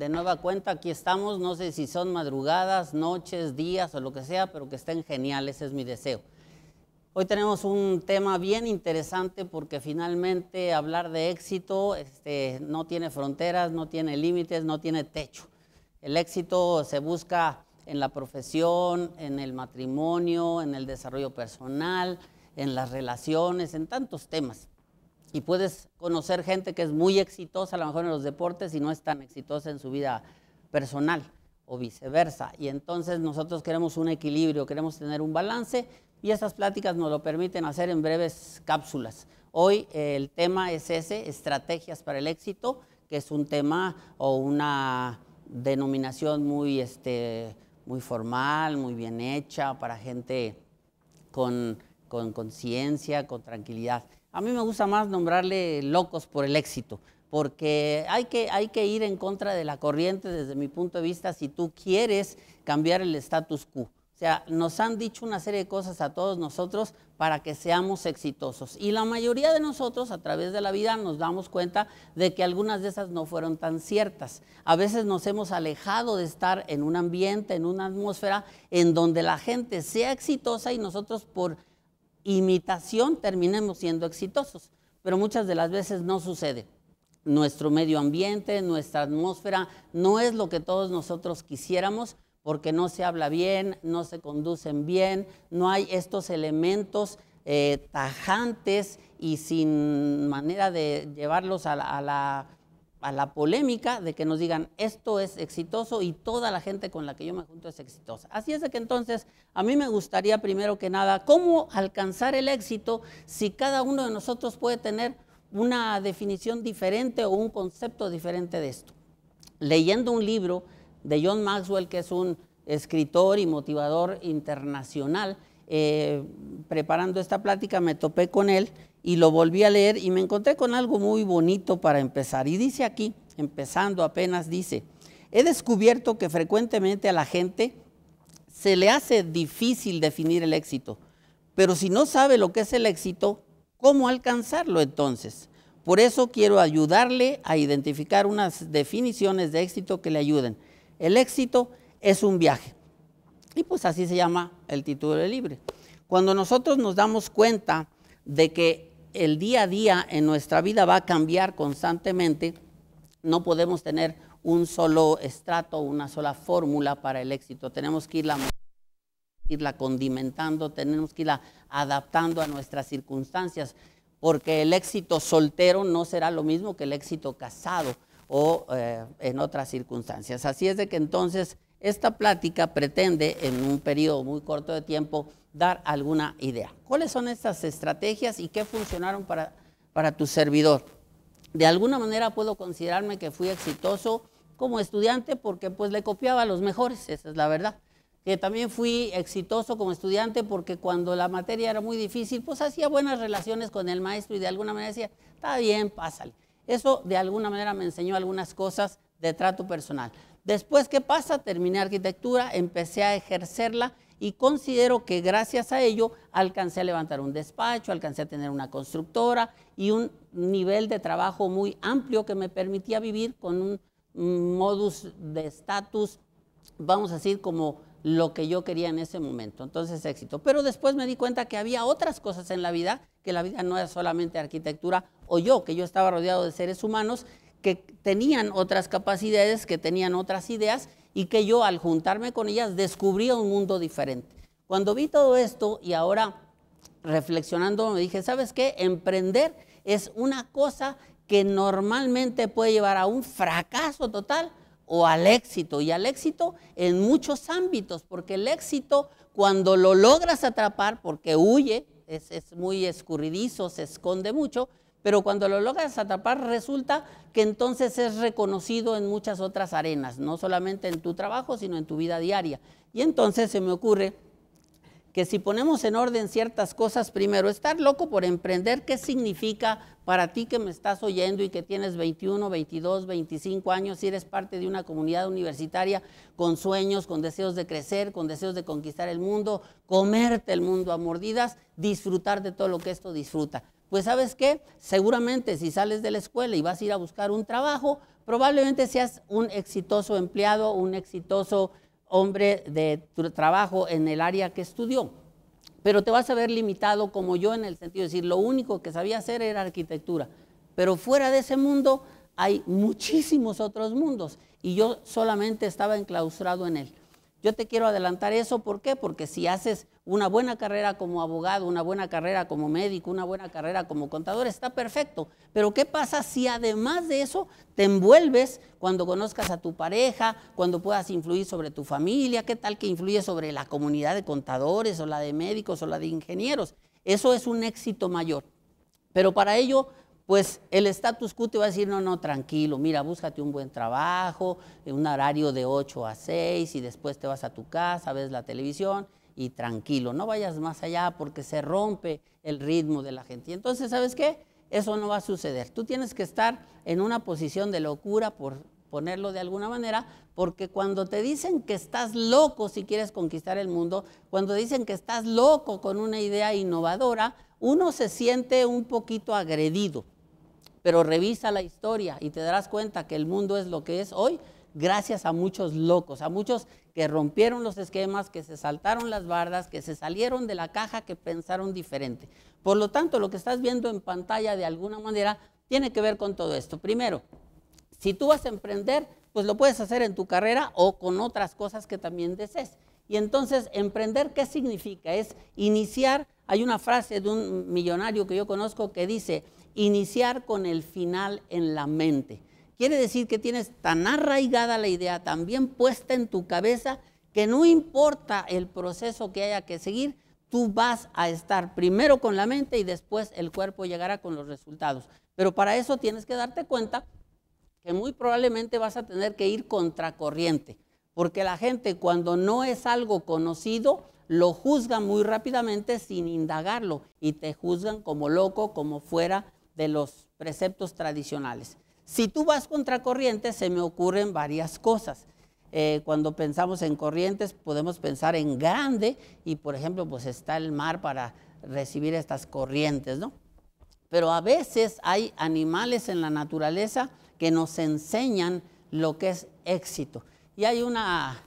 de nueva cuenta, aquí estamos. No sé si son madrugadas, noches, días o lo que sea, pero que estén geniales, ese es mi deseo. Hoy tenemos un tema bien interesante porque finalmente hablar de éxito este, no tiene fronteras, no tiene límites, no tiene techo. El éxito se busca en la profesión, en el matrimonio, en el desarrollo personal, en las relaciones, en tantos temas y puedes conocer gente que es muy exitosa a lo mejor en los deportes y no es tan exitosa en su vida personal o viceversa. Y entonces nosotros queremos un equilibrio, queremos tener un balance y estas pláticas nos lo permiten hacer en breves cápsulas. Hoy eh, el tema es ese, estrategias para el éxito, que es un tema o una denominación muy, este, muy formal, muy bien hecha, para gente con conciencia, con tranquilidad. A mí me gusta más nombrarle locos por el éxito, porque hay que, hay que ir en contra de la corriente desde mi punto de vista si tú quieres cambiar el status quo. O sea, nos han dicho una serie de cosas a todos nosotros para que seamos exitosos. Y la mayoría de nosotros a través de la vida nos damos cuenta de que algunas de esas no fueron tan ciertas. A veces nos hemos alejado de estar en un ambiente, en una atmósfera en donde la gente sea exitosa y nosotros por imitación terminemos siendo exitosos, pero muchas de las veces no sucede. Nuestro medio ambiente, nuestra atmósfera no es lo que todos nosotros quisiéramos porque no se habla bien, no se conducen bien, no hay estos elementos eh, tajantes y sin manera de llevarlos a la a la polémica de que nos digan esto es exitoso y toda la gente con la que yo me junto es exitosa. Así es de que entonces a mí me gustaría primero que nada cómo alcanzar el éxito si cada uno de nosotros puede tener una definición diferente o un concepto diferente de esto. Leyendo un libro de John Maxwell, que es un escritor y motivador internacional, eh, preparando esta plática me topé con él y lo volví a leer y me encontré con algo muy bonito para empezar. Y dice aquí, empezando apenas, dice, he descubierto que frecuentemente a la gente se le hace difícil definir el éxito, pero si no sabe lo que es el éxito, ¿cómo alcanzarlo entonces? Por eso quiero ayudarle a identificar unas definiciones de éxito que le ayuden. El éxito es un viaje. Y pues así se llama el título del libro. Cuando nosotros nos damos cuenta de que el día a día en nuestra vida va a cambiar constantemente, no podemos tener un solo estrato, una sola fórmula para el éxito. Tenemos que irla, condimentando, tenemos que irla adaptando a nuestras circunstancias, porque el éxito soltero no será lo mismo que el éxito casado o eh, en otras circunstancias. Así es de que entonces esta plática pretende, en un periodo muy corto de tiempo, dar alguna idea. ¿Cuáles son estas estrategias y qué funcionaron para, para tu servidor? De alguna manera puedo considerarme que fui exitoso como estudiante porque pues le copiaba a los mejores, esa es la verdad. Que también fui exitoso como estudiante porque cuando la materia era muy difícil, pues hacía buenas relaciones con el maestro y de alguna manera decía, está bien, pásale. Eso de alguna manera me enseñó algunas cosas de trato personal. Después, ¿qué pasa? Terminé arquitectura, empecé a ejercerla y considero que gracias a ello alcancé a levantar un despacho, alcancé a tener una constructora y un nivel de trabajo muy amplio que me permitía vivir con un modus de estatus, vamos a decir, como lo que yo quería en ese momento. Entonces, éxito. Pero después me di cuenta que había otras cosas en la vida, que la vida no era solamente arquitectura o yo, que yo estaba rodeado de seres humanos que tenían otras capacidades, que tenían otras ideas y que yo al juntarme con ellas descubría un mundo diferente. Cuando vi todo esto y ahora reflexionando me dije, ¿sabes qué? Emprender es una cosa que normalmente puede llevar a un fracaso total o al éxito, y al éxito en muchos ámbitos, porque el éxito cuando lo logras atrapar, porque huye, es, es muy escurridizo, se esconde mucho, pero cuando lo logras atrapar, resulta que entonces es reconocido en muchas otras arenas, no solamente en tu trabajo, sino en tu vida diaria. Y entonces se me ocurre que si ponemos en orden ciertas cosas, primero, estar loco por emprender, ¿qué significa para ti que me estás oyendo y que tienes 21, 22, 25 años si eres parte de una comunidad universitaria con sueños, con deseos de crecer, con deseos de conquistar el mundo, comerte el mundo a mordidas, disfrutar de todo lo que esto disfruta? pues sabes qué, seguramente si sales de la escuela y vas a ir a buscar un trabajo, probablemente seas un exitoso empleado, un exitoso hombre de trabajo en el área que estudió. Pero te vas a ver limitado como yo en el sentido de decir, lo único que sabía hacer era arquitectura. Pero fuera de ese mundo hay muchísimos otros mundos y yo solamente estaba enclaustrado en él. Yo te quiero adelantar eso, ¿por qué? Porque si haces una buena carrera como abogado, una buena carrera como médico, una buena carrera como contador, está perfecto. Pero ¿qué pasa si además de eso te envuelves cuando conozcas a tu pareja, cuando puedas influir sobre tu familia? ¿Qué tal que influye sobre la comunidad de contadores o la de médicos o la de ingenieros? Eso es un éxito mayor. Pero para ello pues el status quo te va a decir, no, no, tranquilo, mira, búscate un buen trabajo, eh, un horario de 8 a 6 y después te vas a tu casa, ves la televisión y tranquilo, no vayas más allá porque se rompe el ritmo de la gente. Y entonces, ¿sabes qué? Eso no va a suceder. Tú tienes que estar en una posición de locura, por ponerlo de alguna manera, porque cuando te dicen que estás loco si quieres conquistar el mundo, cuando dicen que estás loco con una idea innovadora, uno se siente un poquito agredido pero revisa la historia y te darás cuenta que el mundo es lo que es hoy gracias a muchos locos, a muchos que rompieron los esquemas, que se saltaron las bardas, que se salieron de la caja, que pensaron diferente. Por lo tanto, lo que estás viendo en pantalla de alguna manera tiene que ver con todo esto. Primero, si tú vas a emprender, pues lo puedes hacer en tu carrera o con otras cosas que también desees. Y entonces, emprender, ¿qué significa? Es iniciar. Hay una frase de un millonario que yo conozco que dice, iniciar con el final en la mente. Quiere decir que tienes tan arraigada la idea, tan bien puesta en tu cabeza, que no importa el proceso que haya que seguir, tú vas a estar primero con la mente y después el cuerpo llegará con los resultados. Pero para eso tienes que darte cuenta que muy probablemente vas a tener que ir contracorriente, porque la gente cuando no es algo conocido, lo juzga muy rápidamente sin indagarlo y te juzgan como loco, como fuera de los preceptos tradicionales. Si tú vas contra corrientes, se me ocurren varias cosas. Eh, cuando pensamos en corrientes, podemos pensar en grande y, por ejemplo, pues está el mar para recibir estas corrientes, ¿no? Pero a veces hay animales en la naturaleza que nos enseñan lo que es éxito. Y hay una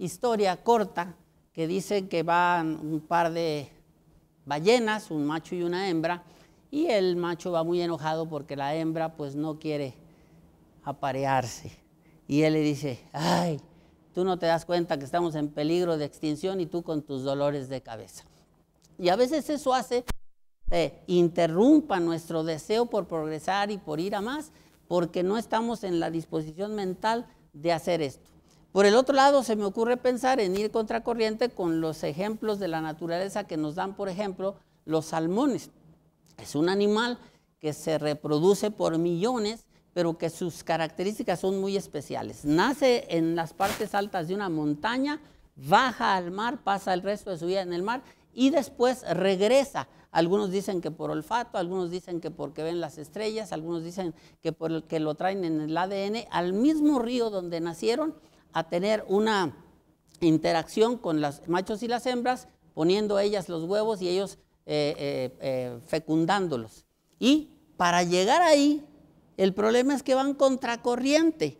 historia corta que dice que van un par de ballenas, un macho y una hembra, y el macho va muy enojado porque la hembra pues no quiere aparearse. Y él le dice, ay, tú no te das cuenta que estamos en peligro de extinción y tú con tus dolores de cabeza. Y a veces eso hace interrumpa nuestro deseo por progresar y por ir a más, porque no estamos en la disposición mental de hacer esto. Por el otro lado, se me ocurre pensar en ir contracorriente con los ejemplos de la naturaleza que nos dan, por ejemplo, los salmones. Es un animal que se reproduce por millones, pero que sus características son muy especiales. Nace en las partes altas de una montaña, baja al mar, pasa el resto de su vida en el mar y después regresa. Algunos dicen que por olfato, algunos dicen que porque ven las estrellas, algunos dicen que porque lo traen en el ADN al mismo río donde nacieron a tener una interacción con los machos y las hembras, poniendo ellas los huevos y ellos eh, eh, eh, fecundándolos. Y para llegar ahí, el problema es que van contracorriente.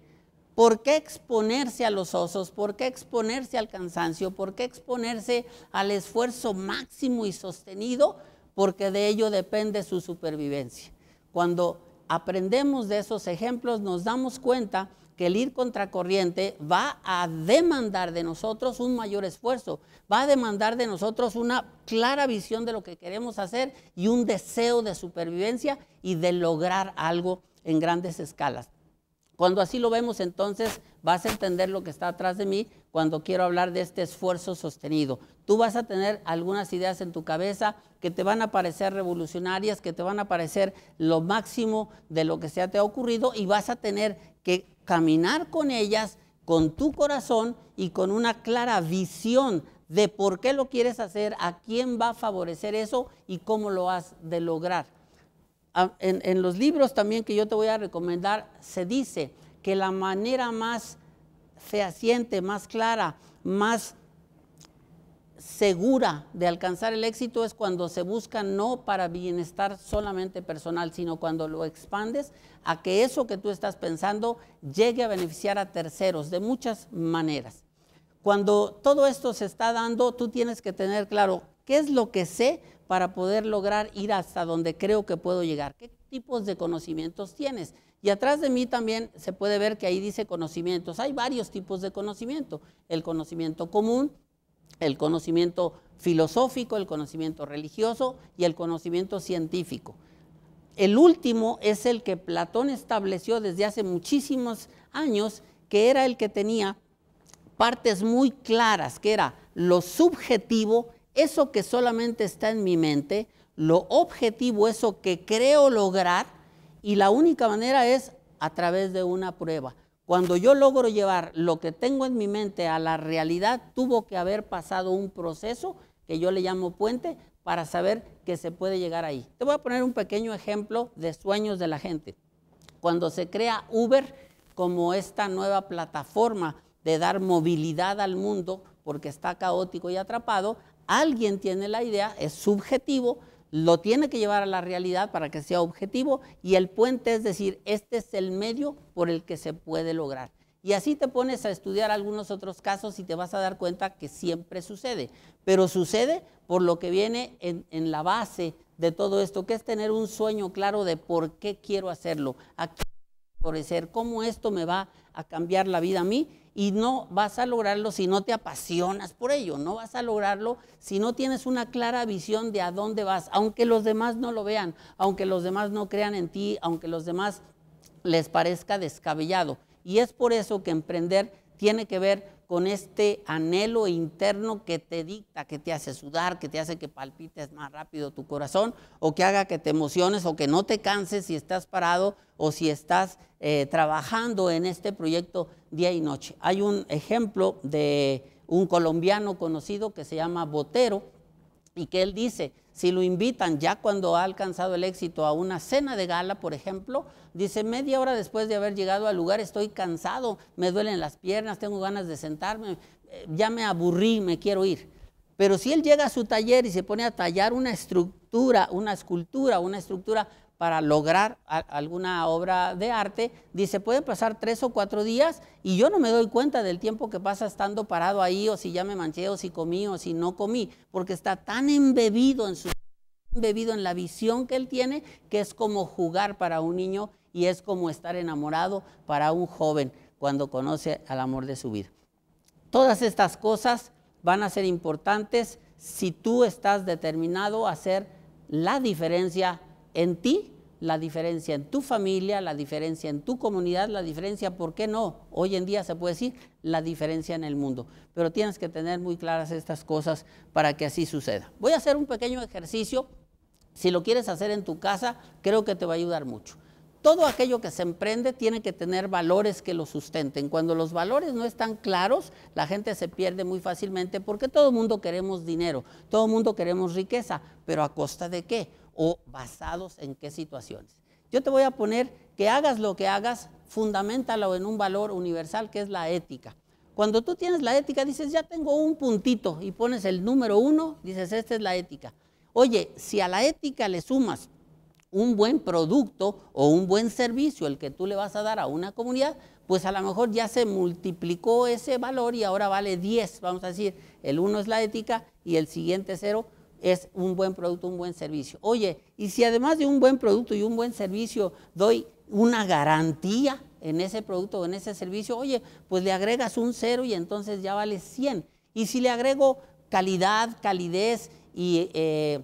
¿Por qué exponerse a los osos? ¿Por qué exponerse al cansancio? ¿Por qué exponerse al esfuerzo máximo y sostenido? Porque de ello depende su supervivencia. Cuando aprendemos de esos ejemplos, nos damos cuenta que el ir contracorriente va a demandar de nosotros un mayor esfuerzo, va a demandar de nosotros una clara visión de lo que queremos hacer y un deseo de supervivencia y de lograr algo en grandes escalas. Cuando así lo vemos, entonces vas a entender lo que está atrás de mí cuando quiero hablar de este esfuerzo sostenido. Tú vas a tener algunas ideas en tu cabeza que te van a parecer revolucionarias, que te van a parecer lo máximo de lo que se te ha ocurrido y vas a tener que caminar con ellas, con tu corazón y con una clara visión de por qué lo quieres hacer, a quién va a favorecer eso y cómo lo has de lograr. Ah, en, en los libros también que yo te voy a recomendar se dice que la manera más se más clara, más segura de alcanzar el éxito es cuando se busca no para bienestar solamente personal, sino cuando lo expandes a que eso que tú estás pensando llegue a beneficiar a terceros de muchas maneras. Cuando todo esto se está dando, tú tienes que tener claro qué es lo que sé para poder lograr ir hasta donde creo que puedo llegar, qué tipos de conocimientos tienes. Y atrás de mí también se puede ver que ahí dice conocimientos. Hay varios tipos de conocimiento. El conocimiento común, el conocimiento filosófico, el conocimiento religioso y el conocimiento científico. El último es el que Platón estableció desde hace muchísimos años, que era el que tenía partes muy claras, que era lo subjetivo, eso que solamente está en mi mente, lo objetivo, eso que creo lograr, y la única manera es a través de una prueba. Cuando yo logro llevar lo que tengo en mi mente a la realidad, tuvo que haber pasado un proceso que yo le llamo puente para saber que se puede llegar ahí. Te voy a poner un pequeño ejemplo de sueños de la gente. Cuando se crea Uber como esta nueva plataforma de dar movilidad al mundo porque está caótico y atrapado, alguien tiene la idea, es subjetivo, lo tiene que llevar a la realidad para que sea objetivo y el puente es decir, este es el medio por el que se puede lograr. Y así te pones a estudiar algunos otros casos y te vas a dar cuenta que siempre sucede, pero sucede por lo que viene en, la base de todo esto, que es tener un sueño claro de por qué quiero hacerlo, a qué favorecer, cómo esto me va a cambiar la vida a mí y no vas a lograrlo si no te apasionas por ello, no vas a lograrlo si no tienes una clara visión de a dónde vas, aunque los demás no lo vean, aunque los demás no crean en ti, aunque los demás les parezca descabellado. Y es por eso que emprender tiene que ver con este anhelo interno que te dicta, que te hace sudar, que te hace que palpites más rápido tu corazón, o que haga que te emociones, o que no te canses si estás parado o si estás eh, trabajando en este proyecto día y noche. Hay un ejemplo de un colombiano conocido que se llama Botero y que él dice, si lo invitan ya cuando ha alcanzado el éxito a una cena de gala, por ejemplo, dice, media hora después de haber llegado al lugar estoy cansado, me duelen las piernas, tengo ganas de sentarme, eh, ya me aburrí, me quiero ir. Pero si él llega a su taller y se pone a tallar una estructura, una escultura, una estructura para lograr alguna obra de arte, dice, pueden pasar tres o cuatro días y yo no me doy cuenta del tiempo que pasa estando parado ahí o si ya me manché o si comí o si no comí, porque está tan embebido en su embebido en la visión que él tiene, que es como jugar para un niño y es como estar enamorado para un joven cuando conoce al amor de su vida. Todas estas cosas van a ser importantes si tú estás determinado a hacer la diferencia en ti, la diferencia en tu familia, la diferencia en tu comunidad, la diferencia, ¿por qué no? Hoy en día se puede decir la diferencia en el mundo, pero tienes que tener muy claras estas cosas para que así suceda. Voy a hacer un pequeño ejercicio, si lo quieres hacer en tu casa, creo que te va a ayudar mucho. Todo aquello que se emprende tiene que tener valores que lo sustenten. Cuando los valores no están claros, la gente se pierde muy fácilmente porque todo el mundo queremos dinero, todo el mundo queremos riqueza, pero ¿a costa de qué? o basados en qué situaciones. Yo te voy a poner que hagas lo que hagas, fundamentalo en un valor universal que es la ética. Cuando tú tienes la ética, dices, ya tengo un puntito y pones el número uno, dices, esta es la ética. Oye, si a la ética le sumas un buen producto o un buen servicio, el que tú le vas a dar a una comunidad, pues a lo mejor ya se multiplicó ese valor y ahora vale 10, vamos a decir, el uno es la ética y el siguiente cero es un buen producto, un buen servicio. Oye, y si además de un buen producto y un buen servicio doy una garantía en ese producto o en ese servicio, oye, pues le agregas un cero y entonces ya vale 100. Y si le agrego calidad, calidez y eh,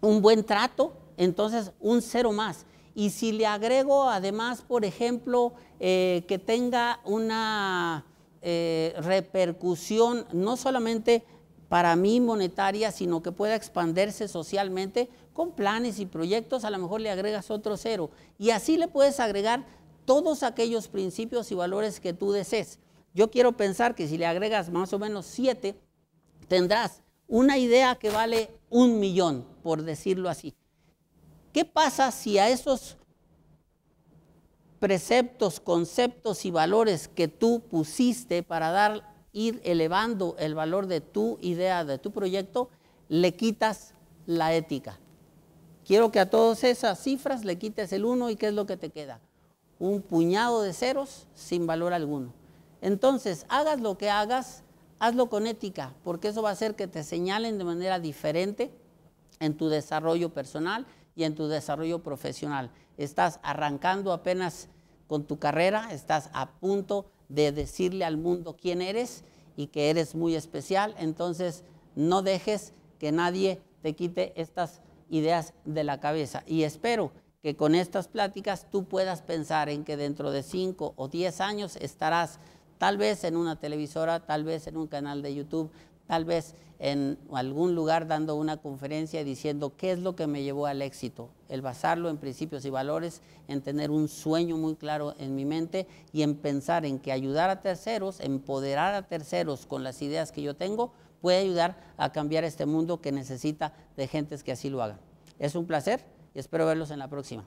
un buen trato, entonces un cero más. Y si le agrego además, por ejemplo, eh, que tenga una eh, repercusión no solamente para mí monetaria, sino que pueda expandirse socialmente con planes y proyectos, a lo mejor le agregas otro cero. Y así le puedes agregar todos aquellos principios y valores que tú desees. Yo quiero pensar que si le agregas más o menos siete, tendrás una idea que vale un millón, por decirlo así. ¿Qué pasa si a esos preceptos, conceptos y valores que tú pusiste para dar ir elevando el valor de tu idea, de tu proyecto, le quitas la ética. Quiero que a todas esas cifras le quites el uno y ¿qué es lo que te queda? Un puñado de ceros sin valor alguno. Entonces, hagas lo que hagas, hazlo con ética, porque eso va a hacer que te señalen de manera diferente en tu desarrollo personal y en tu desarrollo profesional. Estás arrancando apenas con tu carrera, estás a punto de decirle al mundo quién eres y que eres muy especial. Entonces, no dejes que nadie te quite estas ideas de la cabeza. Y espero que con estas pláticas tú puedas pensar en que dentro de 5 o 10 años estarás tal vez en una televisora, tal vez en un canal de YouTube, tal vez en algún lugar dando una conferencia diciendo qué es lo que me llevó al éxito, el basarlo en principios y valores, en tener un sueño muy claro en mi mente y en pensar en que ayudar a terceros, empoderar a terceros con las ideas que yo tengo, puede ayudar a cambiar este mundo que necesita de gentes que así lo hagan. Es un placer y espero verlos en la próxima.